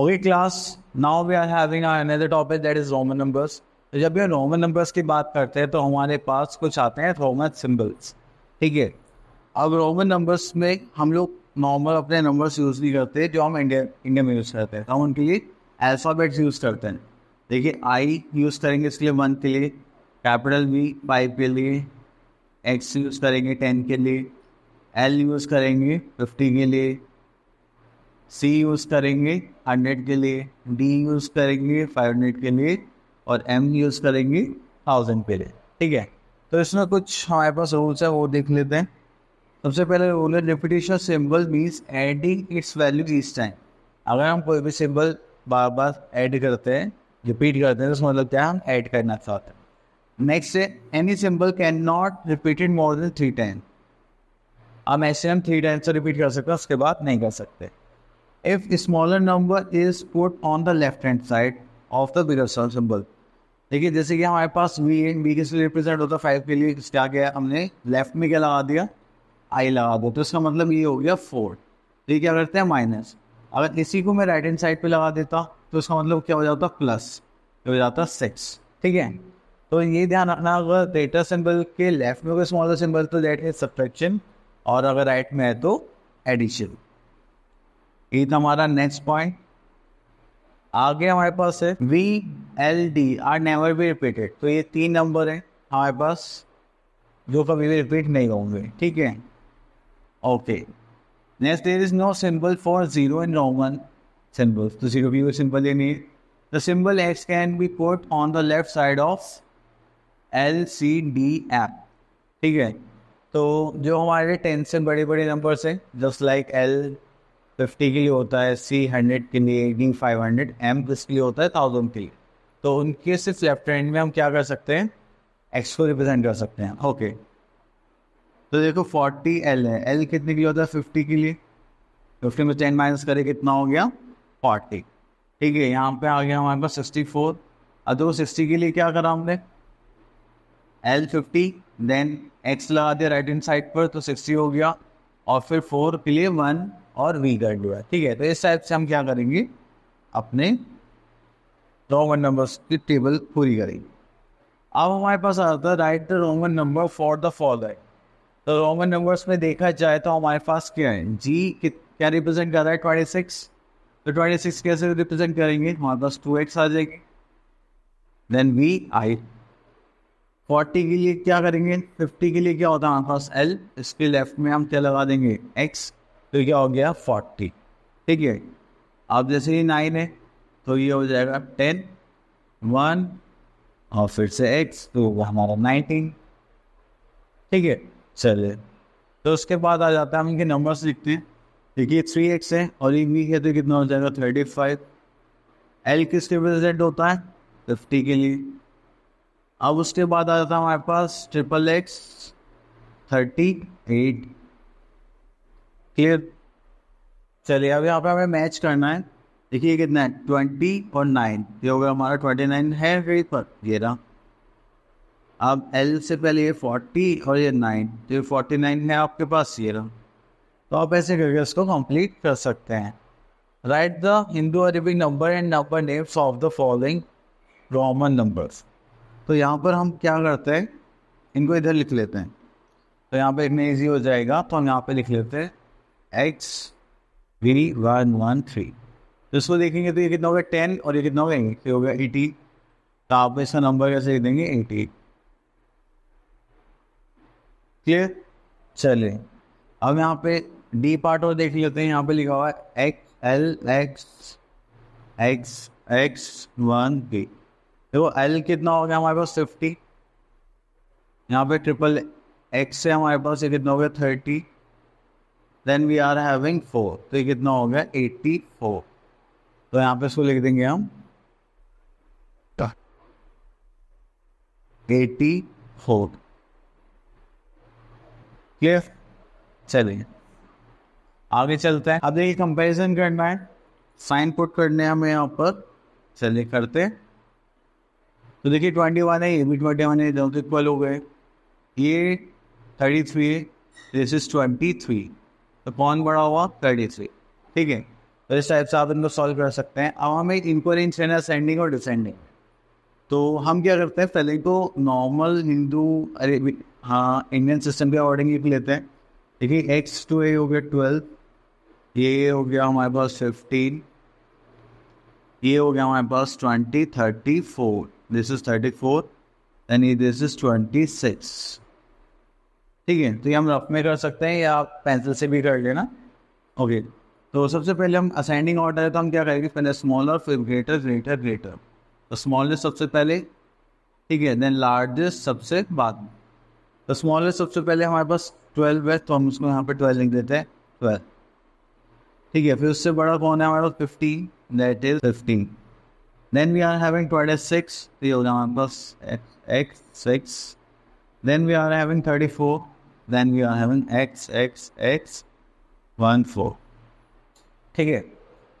okay class now we are having our another topic that is Roman तो जब भी Roman numbers की बात करते हैं तो हमारे पास कुछ आते हैं रोमन सिंबल्स ठीक है अब रोमन नंबर्स में हम लोग नॉर्मल अपने नंबर्स यूज़ नहीं करते जो हम इंडिया इंडिया में यूज़ करते हैं तो हम उनके लिए अल्फ़ाबेट्स यूज़ करते हैं देखिए आई यूज़ करेंगे इसके लिए वन के लिए कैपिटल वी फाइव के लिए एक्स यूज़ करेंगे टेन के लिए एल यूज़ करेंगे फिफ्टी के लिए सी यूज़ करेंगे हंड्रेड के लिए डी यूज़ करेंगे फाइव हंड्रेड के लिए और एम यूज़ करेंगे थाउजेंड के लिए ठीक है तो इसमें कुछ हमारे पास रूल्स है वो देख लेते हैं सबसे पहले रूल है repetition symbol means adding its value इस टाइम अगर हम कोई भी सिंबल बार बार ऐड करते हैं रिपीट करते हैं तो उसमें मतलब क्या हम ऐड करना चाहते हैं नेक्स्ट है any symbol can not repeated more than three time अब ऐसे हम थ्री टाइम से रिपीट कर सकते हैं उसके बाद नहीं कर सकते if the smaller number is put on the left hand side of the bigger symbol देखिए जैसे कि हमारे पास वी एंड बी के से रिप्रेजेंट होता है फाइव के लिए क्या गया हमने लेफ्ट में क्या लगा दिया आई लगा दिया तो इसका मतलब ये हो गया फोर तो ये क्या करते हैं माइनस अगर इसी को मैं राइट हैंड साइड पे लगा देता तो इसका मतलब क्या हो जाता प्लस ये हो जाता सिक्स ठीक है तो ये ध्यान रखना अगर ग्रेटर सिंबल के लेफ्ट में कोई स्मॉलर सिंबल तो दैट इज सब्रेक्शन और अगर राइट में है तो एडिशन ये तो हमारा नेक्स्ट पॉइंट आगे हमारे पास है V L D are never be repeated तो ये तीन नंबर है हमारे पास जो कभी भी रिपीट नहीं होंगे ठीक है okay next there is no symbol for zero and Roman symbol तो जीरो भी कोई सिंबल ही नहीं the symbol X can be put on the left side of L C D M ठीक है तो जो हमारे टेन से बड़े बड़े नंबर्स हैं जस्ट लाइक एल फिफ्टी के लिए होता है सी हंड्रेड के लिए डी फाइव हंड्रेड एम के लिए होता है थाउजेंड के लिए तो उनके सिर्फ लेफ्ट हैंड में हम क्या कर सकते हैं एक्स को रिप्रेजेंट कर सकते हैं ओके तो देखो फोर्टी एल है एल कितने के लिए होता है फिफ्टी के लिए फिफ्टी में टेन माइनस करें कितना हो गया फोर्टी ठीक है यहाँ पे आ गया हमारे पास सिक्सटी फोर अब देखो सिक्सटी के लिए क्या करा हमने एल फिफ्टी देन एक्स लगा दिया राइट हैंड साइड पर तो सिक्सटी हो गया और फिर फोर के लिए वन और वी का डू है ठीक है तो इस टाइप से हम क्या करेंगे अपने रोमन नंबर्स की टेबल पूरी करेंगे अब हमारे पास आता है write the Roman number for the following तो रोमन नंबर्स में देखा जाए तो हमारे पास क्या है जी क्या रिप्रेजेंट कर रहा है ट्वेंटी सिक्स तो ट्वेंटी सिक्स कैसे रिप्रेजेंट करेंगे हमारे पास टू एक्स आ जाएगी देन वी आई फोर्टी के लिए क्या करेंगे फिफ्टी के लिए क्या होता है हमारे पास एल इसके लेफ्ट में हम क्या लगा देंगे एक्स तो क्या हो गया फोर्टी ठीक है अब जैसे ही नाइन है तो ये हो जाएगा टेन वन और फिर से एक्स तो हमारा नाइनटीन ठीक है चलिए तो उसके बाद आ जाता है हम इनके नंबर्स लिखते हैं देखिए थ्री एक्स है और ये वी है तो कितना हो जाएगा थर्टी फाइव एल किस रिप्रेजेंट होता है फिफ्टी के लिए अब उसके बाद आ जाता है हमारे पास triple X thirty eight clear चलिए अब यहाँ पे हमें मैच करना है देखिए कितना है ट्वेंटी और नाइन ये गया हमारा ट्वेंटी नाइन है रेट पर ये रहा अब एल से पहले ये फोर्टी और ये नाइन तो ये फोर्टी नाइन है आपके पास ये रहा तो आप ऐसे करके इसको कंप्लीट कर सकते हैं write the Hindu Arabic number and number names of the following Roman numbers तो यहाँ पर हम क्या करते हैं इनको इधर लिख लेते हैं तो यहाँ पर इतना ईजी हो जाएगा तो हम यहाँ पर लिख लेते हैं X V one one three तो इसको देखेंगे तो ये कितना होगा टेन और ये कितना होगा ये होगा एटी तो आप इसका नंबर कैसे लिख देंगे एटी क्लियर चले अब यहाँ पे डी पार्ट और देख लेते हैं यहाँ पे लिखा हुआ है X L X X X one B देखो एल कितना हो गया हमारे पास फिफ्टी यहाँ पे ट्रिपल एक्स है हमारे पास ये कितना हो गया thirty then we are having four तो ये कितना हो गया एट्टी फोर तो यहाँ पे इसको लिख देंगे हम एटी फोर क्लियर चलिए आगे चलते हैं अब देखिए कंपैरिजन करना है साइन पुट करने हमें यहाँ पर चलिए करते तो देखिए ट्वेंटी वन है ये भी ट्वेंटी वन है दोनों इक्वल हो गए ये थर्टी थ्री है दिस इज ट्वेंटी थ्री तो कौन बड़ा हुआ थर्टी थ्री ठीक है तो इस टाइप से आप इनको सॉल्व कर सकते हैं अब हमें इंक्वायरेंज लेना असेंडिंग और डिसेंडिंग तो हम क्या करते हैं पहले तो नॉर्मल हिंदू अरे हाँ इंडियन सिस्टम के अकॉर्डिंग लिख लेते हैं ठीक है एक्स टू ए हो गया ट्वेल्व ये हो गया हमारे पास फिफ्टीन ये हो गया हमारे पास twenty thirty four this is thirty four and this is twenty six ठीक है तो ये हम रफ में कर सकते हैं या पेंसिल से भी कर लेना ओके तो सबसे पहले हम असेंडिंग ऑर्डर है तो हम क्या करेंगे पहले स्मॉलर फिर ग्रेटर ग्रेटर ग्रेटर तो स्मॉलेस्ट सबसे पहले ठीक है देन लार्जेस्ट सबसे बाद में तो स्मॉलेस्ट सबसे पहले हमारे पास ट्वेल्व है तो हम उसको यहाँ पे ट्वेल्व लिख देते हैं ट्वेल्व ठीक है फिर उससे बड़ा कौन है हमारे पास fifteen that is fifteen then we are having twenty six ये हो जाए हमारे पास X six then we are having thirty four then we are having X X X one four ठीक है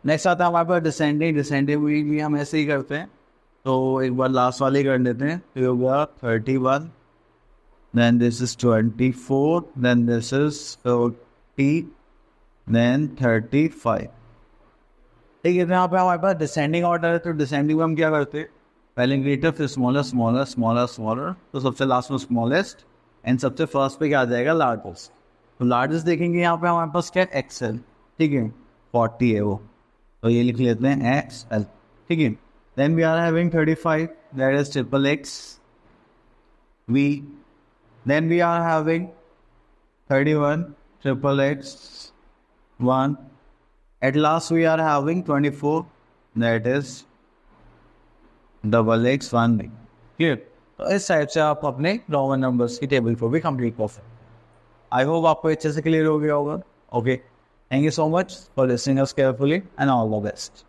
नेक्स्ट आता है हमारे पास डिसेंडिंग डिसेंडिंग भी, भी हम ऐसे ही करते हैं तो एक बार लास्ट वाले कर लेते हैं तो ये होगा thirty one then this is twenty four then this is forty then thirty five ठीक है तो यहाँ पे हमारे पास डिसेंडिंग ऑर्डर है तो डिसेंडिंग में हम क्या करते हैं पहले ग्रेटर फिर स्मॉलर स्मॉलर स्मॉलर स्मॉलर तो सबसे लास्ट में स्मॉलेस्ट एंड सबसे फर्स्ट पे क्या आ जाएगा लार्जेस्ट तो लार्जेस्ट देखेंगे यहाँ पे हमारे पास क्या है एक्सएल ठीक है फोर्टी है वो तो ये लिख लेते हैं एक्स एल ठीक है then we are having thirty five that is triple X V then we are having thirty one triple X one eight last we are having twenty four that is double X one clear तो इस type से आप अपने Roman numbers की table को भी complete कर सकते आई होप आपको अच्छे से क्लियर हो गया होगा okay thank you so much for listening us carefully and all the best